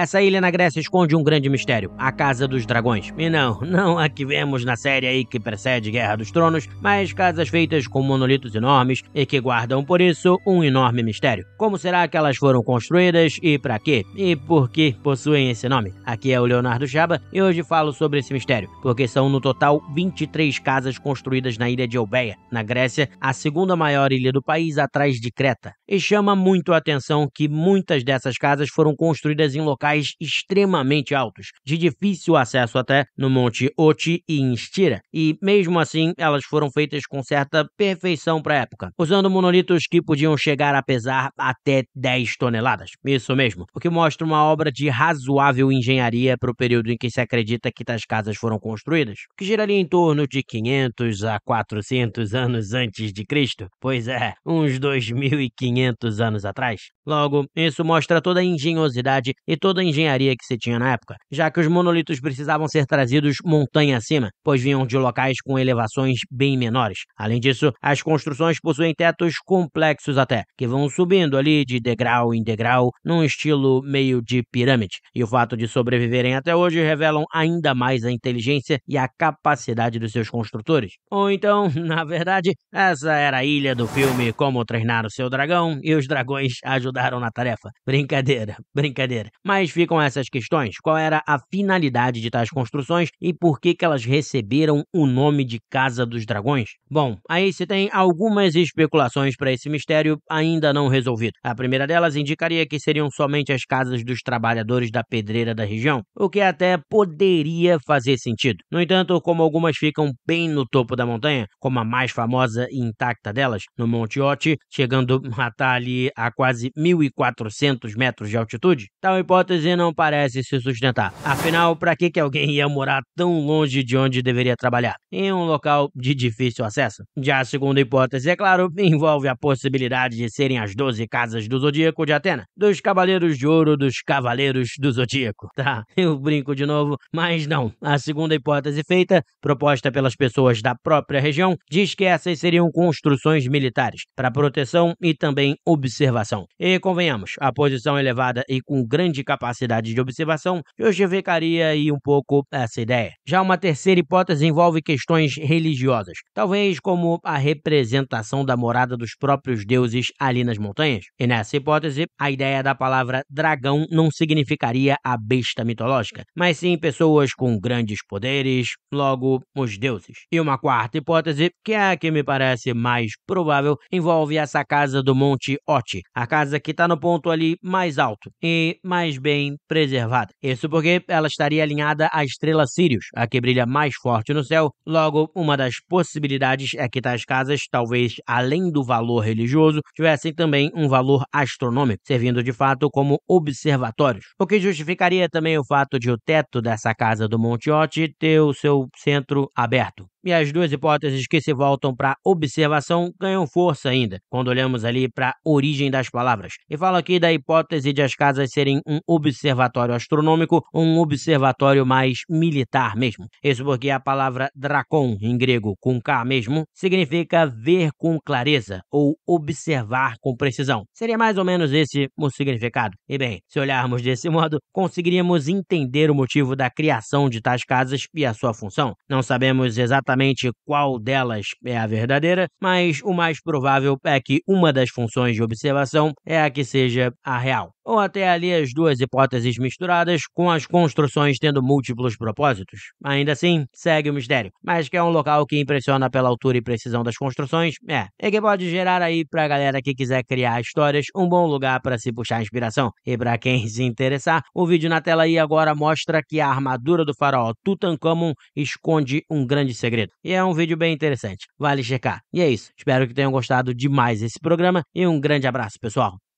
Essa ilha na Grécia esconde um grande mistério, a Casa dos Dragões. E não, não a que vemos na série aí que precede Guerra dos Tronos, mas casas feitas com monolitos enormes e que guardam, por isso, um enorme mistério. Como será que elas foram construídas e para quê? E por que possuem esse nome? Aqui é o Leonardo Chaba e hoje falo sobre esse mistério, porque são no total 23 casas construídas na ilha de Eubeia, na Grécia, a segunda maior ilha do país atrás de Creta. E chama muito a atenção que muitas dessas casas foram construídas em locais locais extremamente altos, de difícil acesso até no Monte Oti e Instira, e mesmo assim elas foram feitas com certa perfeição para a época, usando monolitos que podiam chegar a pesar até 10 toneladas. Isso mesmo, o que mostra uma obra de razoável engenharia para o período em que se acredita que tais casas foram construídas, que geraria em torno de 500 a 400 anos antes de Cristo, pois é, uns 2500 anos atrás. Logo, isso mostra toda a engenhosidade e toda a engenharia que se tinha na época, já que os monolitos precisavam ser trazidos montanha acima, pois vinham de locais com elevações bem menores. Além disso, as construções possuem tetos complexos até, que vão subindo ali de degrau em degrau, num estilo meio de pirâmide. E o fato de sobreviverem até hoje revelam ainda mais a inteligência e a capacidade dos seus construtores. Ou então, na verdade, essa era a ilha do filme Como Treinar o Seu Dragão e os dragões ajudaram ajudaram na tarefa. Brincadeira, brincadeira. Mas ficam essas questões: qual era a finalidade de tais construções e por que, que elas receberam o nome de Casa dos Dragões? Bom, aí se tem algumas especulações para esse mistério ainda não resolvido. A primeira delas indicaria que seriam somente as casas dos trabalhadores da pedreira da região, o que até poderia fazer sentido. No entanto, como algumas ficam bem no topo da montanha, como a mais famosa e intacta delas, no Monte Oti, chegando a estar ali a quase 1.400 metros de altitude, tal hipótese não parece se sustentar. Afinal, para que, que alguém ia morar tão longe de onde deveria trabalhar? Em um local de difícil acesso? Já a segunda hipótese, é claro, envolve a possibilidade de serem as 12 casas do Zodíaco de Atena, dos Cavaleiros de Ouro dos Cavaleiros do Zodíaco. Tá, eu brinco de novo, mas não. A segunda hipótese feita, proposta pelas pessoas da própria região, diz que essas seriam construções militares, para proteção e também observação. E e convenhamos, a posição elevada e com grande capacidade de observação justificaria aí um pouco essa ideia. Já uma terceira hipótese envolve questões religiosas, talvez como a representação da morada dos próprios deuses ali nas montanhas. E nessa hipótese, a ideia da palavra dragão não significaria a besta mitológica, mas sim pessoas com grandes poderes, logo os deuses. E uma quarta hipótese, que é a que me parece mais provável, envolve essa casa do Monte Oti, a casa que está no ponto ali mais alto e mais bem preservada. Isso porque ela estaria alinhada à estrela Sirius, a que brilha mais forte no céu. Logo, uma das possibilidades é que tais casas, talvez além do valor religioso, tivessem também um valor astronômico, servindo de fato como observatórios. O que justificaria também o fato de o teto dessa casa do Monte Otti ter o seu centro aberto e as duas hipóteses que se voltam para observação ganham força ainda, quando olhamos ali para a origem das palavras. E falo aqui da hipótese de as casas serem um observatório astronômico ou um observatório mais militar mesmo. Isso porque a palavra dracon, em grego com K mesmo, significa ver com clareza ou observar com precisão. Seria mais ou menos esse o significado. E bem, se olharmos desse modo, conseguiríamos entender o motivo da criação de tais casas e a sua função. Não sabemos exatamente exatamente qual delas é a verdadeira, mas o mais provável é que uma das funções de observação é a que seja a real ou até ali as duas hipóteses misturadas, com as construções tendo múltiplos propósitos. Ainda assim, segue o mistério, mas que é um local que impressiona pela altura e precisão das construções, é, e que pode gerar aí pra galera que quiser criar histórias um bom lugar para se puxar inspiração. E para quem se interessar, o vídeo na tela aí agora mostra que a armadura do faraó Tutankhamon esconde um grande segredo. E é um vídeo bem interessante, vale checar. E é isso, espero que tenham gostado demais esse programa e um grande abraço, pessoal.